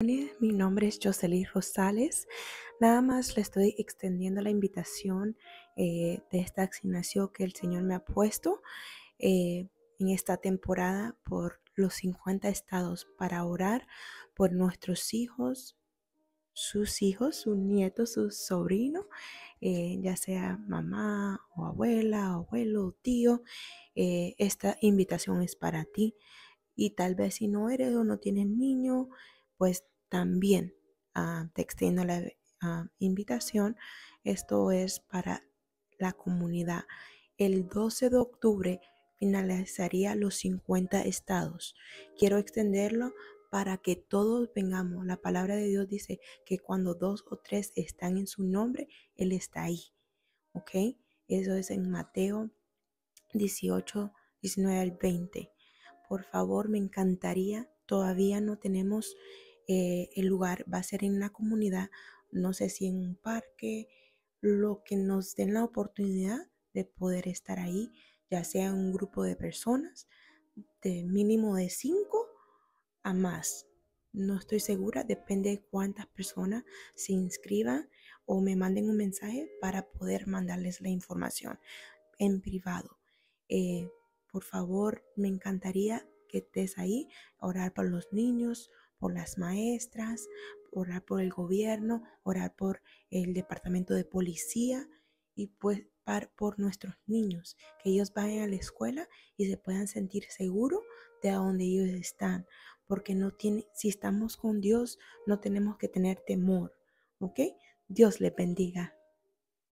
Mi nombre es Jocelyn Rosales. Nada más le estoy extendiendo la invitación eh, de esta asignación que el Señor me ha puesto eh, en esta temporada por los 50 estados para orar por nuestros hijos, sus hijos, sus nietos, sus sobrinos, eh, ya sea mamá o abuela, abuelo o tío. esta invitación es para ti. Y tal vez si no eres o no tienes niño, pues también ah, te extiendo la ah, invitación. Esto es para la comunidad. El 12 de octubre finalizaría los 50 estados. Quiero extenderlo para que todos vengamos. La palabra de Dios dice que cuando dos o tres están en su nombre, Él está ahí. ¿Ok? Eso es en Mateo 18, 19 al 20. Por favor, me encantaría. Todavía no tenemos eh, el lugar va a ser en una comunidad, no sé si en un parque, lo que nos den la oportunidad de poder estar ahí, ya sea un grupo de personas, de mínimo de cinco a más. No estoy segura, depende de cuántas personas se inscriban o me manden un mensaje para poder mandarles la información en privado. Eh, por favor, me encantaría que estés ahí, orar por los niños, por las maestras, orar por el gobierno, orar por el departamento de policía y pues, por nuestros niños, que ellos vayan a la escuela y se puedan sentir seguros de a donde ellos están, porque no tiene, si estamos con Dios, no tenemos que tener temor, ¿ok? Dios les bendiga.